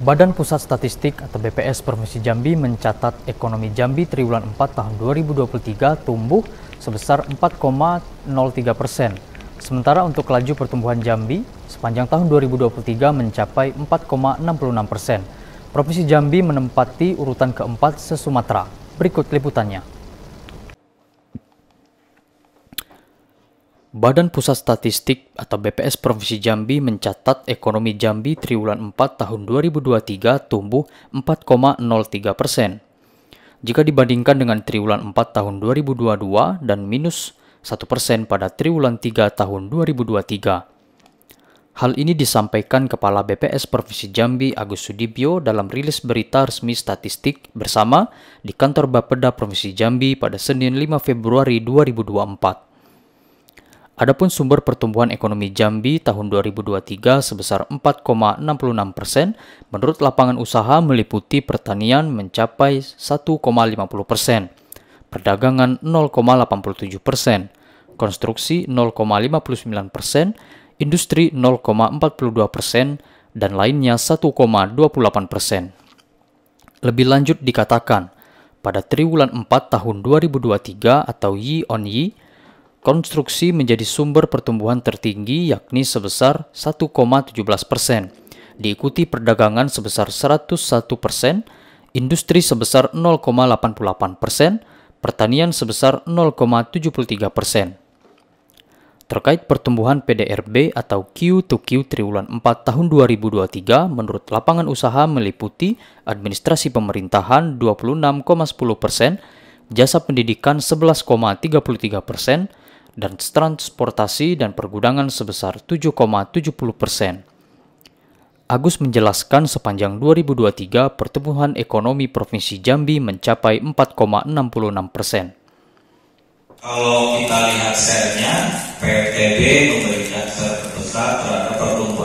Badan Pusat Statistik atau BPS Provinsi Jambi mencatat ekonomi Jambi triwulan 4 tahun 2023 tumbuh sebesar 4,03 persen. Sementara untuk laju pertumbuhan Jambi sepanjang tahun 2023 mencapai 4,66 persen. Provinsi Jambi menempati urutan keempat se Berikut liputannya. Badan Pusat Statistik atau BPS Provinsi Jambi mencatat ekonomi Jambi triwulan 4 tahun 2023 tumbuh 4,03 persen. Jika dibandingkan dengan triwulan 4 tahun 2022 dan minus 1 persen pada triwulan 3 tahun 2023. Hal ini disampaikan Kepala BPS Provinsi Jambi Agus Sudibyo dalam rilis berita resmi statistik bersama di kantor Bapeda Provinsi Jambi pada Senin 5 Februari 2024. Adapun sumber pertumbuhan ekonomi Jambi tahun 2023 sebesar 4,66 persen, menurut lapangan usaha meliputi pertanian mencapai 1,50 persen, perdagangan 0,87 persen, konstruksi 0,59 persen, industri 0,42 persen, dan lainnya 1,28 persen. Lebih lanjut dikatakan, pada triwulan 4 tahun 2023 atau Yi on Yi, konstruksi menjadi sumber pertumbuhan tertinggi yakni sebesar 1,17 persen, diikuti perdagangan sebesar 101 persen, industri sebesar 0,88 persen, pertanian sebesar 0,73 persen. Terkait pertumbuhan PDRB atau Q2Q triwulan 4 tahun 2023 menurut lapangan usaha meliputi administrasi pemerintahan 26,10 persen, jasa pendidikan 11,33 persen, dan transportasi dan pergudangan sebesar 7,70 persen. Agus menjelaskan sepanjang 2023 pertumbuhan ekonomi Provinsi Jambi mencapai 4,66 persen. Kalau kita lihat selnya, PTB memberikan secara terbesar terhadap pertumbuhan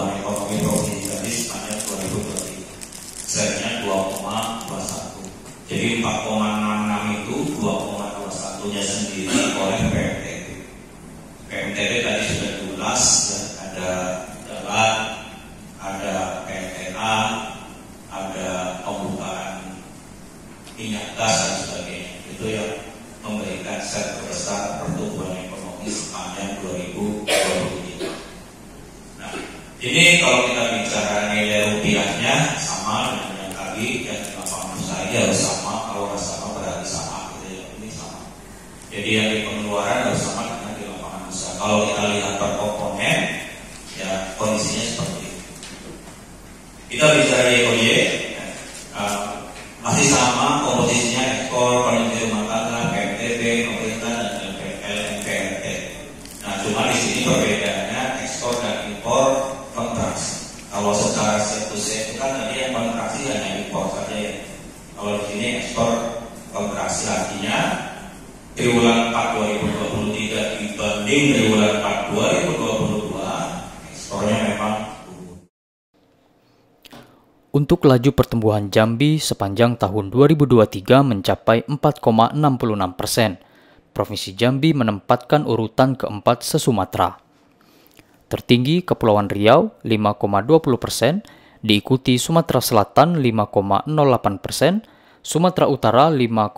memberikan set terbesar pertumbuhan ekonomi sepanjang 2023. Nah, ini kalau kita bicara nilai rupiahnya sama dengan yang tadi yang kenapa menurut saya harus sama kalau harus sama berarti sama gitu ya ini sama. Jadi yang di pengeluaran harus sama dengan di lapangan usaha. Kalau kita lihat per komponen ya kondisinya seperti ini. Kita bicara ekonomi cuma di sini perbedaannya ekspor dan impor kontraksi. Kalau secara statusnya itu kan tadi yang kontraksi hanya impor saja ya. Kalau di sini ekspor kontraksi artinya triwulan 4 2023 dibanding triwulan 4 2022 ekspornya memang turun. Untuk laju pertumbuhan Jambi sepanjang tahun 2023 mencapai 4,66 persen Provinsi Jambi menempatkan urutan keempat se Tertinggi Kepulauan Riau 5,20 persen, diikuti Sumatera Selatan 5,08 persen, Sumatera Utara 5,01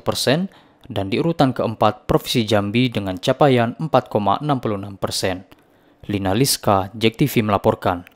persen, dan di urutan keempat Provinsi Jambi dengan capaian 4,66 persen. Lina Liska, JEK TV melaporkan.